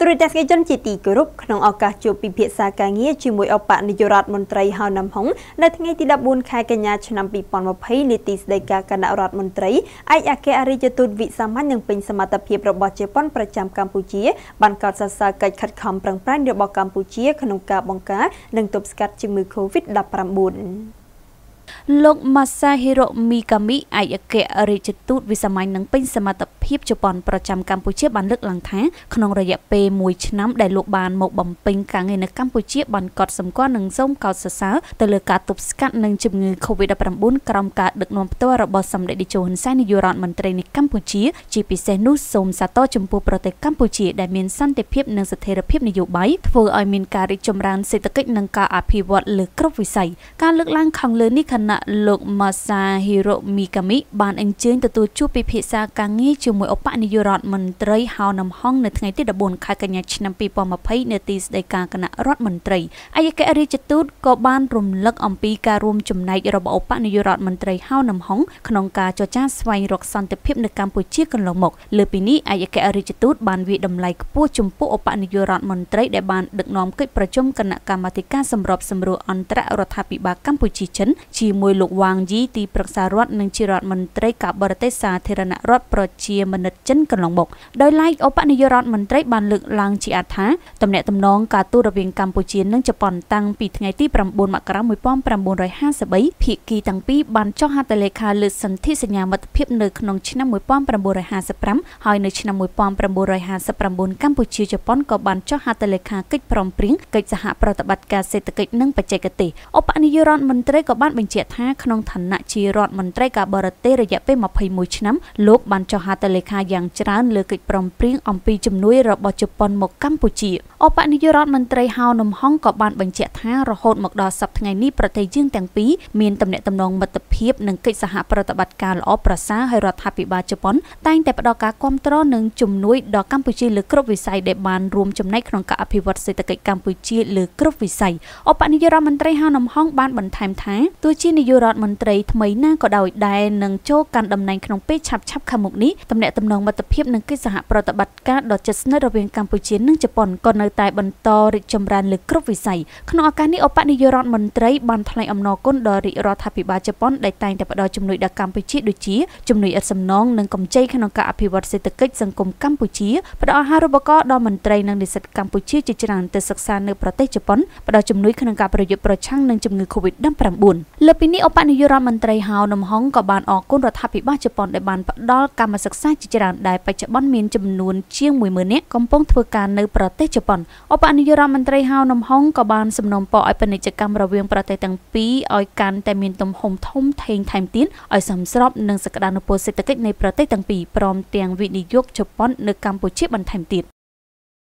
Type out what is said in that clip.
ទូរទស្សនិកជនជាទីគោរពក្នុងឱកាសជួបពិភាក្សាការងារជាមួយអបនយោរដ្ឋមន្ត្រីហៅណាំហុងនៅថ្ងៃទី14ខែកញ្ញាឆ្នាំ2020នីតិស្តីការគណៈរដ្ឋមន្ត្រីឯកអគ្គរដ្ឋាភិបាលវិសាមញ្ញនឹងពេញសមត្ថភាពរបស់ជប៉ុនប្រចាំកម្ពុជាបានកោតសរសើរកិច្ចខិតខំប្រឹងប្រែងរបស់កម្ពុជាក្នុងការបង្ការនិងទប់ស្កាត់ជំងឺ Covid-19 លោក Masahiro Mikami ឯកអគ្គរដ្ឋទូតវិសាមញ្ញនិងពេញសមត្ថភាពជប៉ុនប្រចាំកម្ពុជាបានលើកឡើងថាក្នុងរយៈពេល1ឆ្នាំដែលលោកបានមកបំពេញការងារនៅកម្ពុជាបានកត់សម្គាល់និងសូមកោតសរសើរទៅលើការទប់ស្កាត់នឹងជំងឺ COVID-19 ក្រោមការដឹកនាំផ្ទាល់របស់សម្ដេចតេជោហ៊ុនសែននាយករដ្ឋមន្ត្រីនៃកម្ពុជាជាពិសេសនោះសូមសាទរចំពោះប្រទេសកម្ពុជាដែលមានសន្តិភាពនិងស្ថិរភាពនយោបាយធ្វើឲ្យមានការរីកចម្រើនសេដ្ឋកិច្ចនិងការអភិវឌ្ឍលើគ្រប់វិស័យការលើកឡើងខាងលើនេះគណៈលោកម៉ាសាហ៊ីរ៉ូមីកាមីបានអញ្ជើញទទួលជួបពិភាក្សាការងារជាមួយអបនាយករដ្ឋមន្ត្រីហៅនំហង នៅថ្ងៃទី14ខែកញ្ញាឆ្នាំ2020នៅទីស្តីការគណៈរដ្ឋមន្ត្រីអគ្គរដ្ឋទូតក៏បានរំលឹកអំពីការរួមចំណែករបស់អបនាយករដ្ឋមន្ត្រីហៅនំហង ក្នុងការចរចាស្វែងរកសន្តិភាពនៅកម្ពុជាកន្លងមកលើពីនេះអគ្គរដ្ឋទូតបានវិតម្លៃខ្ពស់ចំពោះអបនាយករដ្ឋមន្ត្រីដែលបានដឹកនាំកិច្ចប្រជុំគណៈកម្មាធិការសម្របសម្រួលអន្តររដ្ឋាភិបាលកម្ពុជាចិនជាមួយជាមួយលោកវ៉ាងយីទីប្រឹក្សារដ្ឋនិងជារដ្ឋមន្ត្រីការបរទេសសាធារណរដ្ឋប្រជាមានិតចិនកន្លងមកដោយឡែកឧបនាយករដ្ឋមន្ត្រីបានលើកឡើងជាអត្ថាតំណែងតំណងការទូតរវាងកម្ពុជានិងជប៉ុនតាំងពីថ្ងៃទី9មករា1953ភាគីទាំងពីរបានចុះហត្ថលេខាលើសន្ធិសញ្ញាមិត្តភាពនៅក្នុងឆ្នាំ1955ហើយនៅឆ្នាំ1959កម្ពុជាជប៉ុនក៏បានចុះហត្ថលេខាកិច្ចព្រមព្រៀងកិច្ចសហប្រតិបត្តិការសេដ្ឋកិច្ចនិងបច្ចេកទេសឧបនាយករដ្ឋមន្ត្រីក៏បានបញ្ជាក់ថាថាក្នុងឋានៈជារដ្ឋមន្ត្រីការបរទេសរយៈពេល21ឆ្នាំលោកបានចុះហត្ថលេខាយ៉ាងច្រើន លើកិច្ចព្រមព្រៀងអំពីជំនួយរបស់ជប៉ុនមកកម្ពុជាអបនាយករដ្ឋមន្ត្រីហៅនំហងក៏បានបញ្ជាក់ថារហូតមកដល់សប្តាហ៍ថ្ងៃនេះប្រទេសយើងទាំងពីរមានទំនាក់ទំនងមិត្តភាពនិងកិច្ចសហប្រតិបត្តិការល្អប្រសើរហើយរដ្ឋាភិបាលជប៉ុន តែងតែផ្ដល់ការគ្រប់គ្រងនិងជំនួយដល់កម្ពុជាលើគ្រប់វិស័យដែលបានរួមចំណែកក្នុងការអភិវឌ្ឍសេដ្ឋកិច្ចកម្ពុជាលើគ្រប់វិស័យអបនាយករដ្ឋមន្ត្រីហៅនំហង បានបន្ថែមថាទោះជានាយករដ្ឋមន្ត្រីថ្មីណាក៏ដោយដែលនឹងចូលកាន់តំណែងក្នុងពេលឆាប់ឆាប់ខាងមុខនេះតំណែងតំណងមិត្តភាពនិងកិច្ចសហប្រតិបត្តិការដ៏ជិតស្និទ្ធរវាងកម្ពុជានិងជប៉ុនក៏នៅតែបន្តរីកចម្រើនលើគ្រប់វិស័យក្នុងឱកាសនេះអបនាយករដ្ឋមន្ត្រីបានថ្លែងអំណរគុណដល់រាជរដ្ឋាភិបាលជប៉ុន ដែលតែងតែផ្ដល់ជំនួយដល់កម្ពុជាដូចជាជំនួយឥតសំណងនិងកម្ចីក្នុងការអភិវឌ្ឍសេដ្ឋកិច្ចសង្គមកម្ពុជាផ្ដល់អាហារូបករណ៍ដល់មន្ត្រីនិងនិស្សិតកម្ពុជាជាច្រើនទៅសិក្សានៅប្រទេសជប៉ុនផ្ដល់ជំនួយក្នុងការប្រយុទ្ធប្រឆាំងនឹងជំងឺ Covid-19 លើពីនេះឧបនាយករដ្ឋមន្ត្រីហៅនំហុងក៏បានអរគុណរដ្ឋាភិបាលជប៉ុនដែលបានផ្ដល់កម្មសិក្សាជាច្រើនដែលបច្ចុប្បន្នមានចំនួនជាង10000នាក់កំពុងធ្វើការនៅប្រទេសជប៉ុនឧបនាយករដ្ឋមន្ត្រីហៅនំហុងក៏បានសំណូមពរឲ្យពាណិជ្ជកម្មរវាង ប្រទេសទាំងពីរឲ្យកាន់តែមានទំហំធំធេងថែមទៀតឲ្យសមស្របនឹងសក្តានុពលសេដ្ឋកិច្ចនៃប្រទេសទាំងពីរព្រមទាំងវិនិយោគជប៉ុននៅកម្ពុជាបន្ថែមទៀត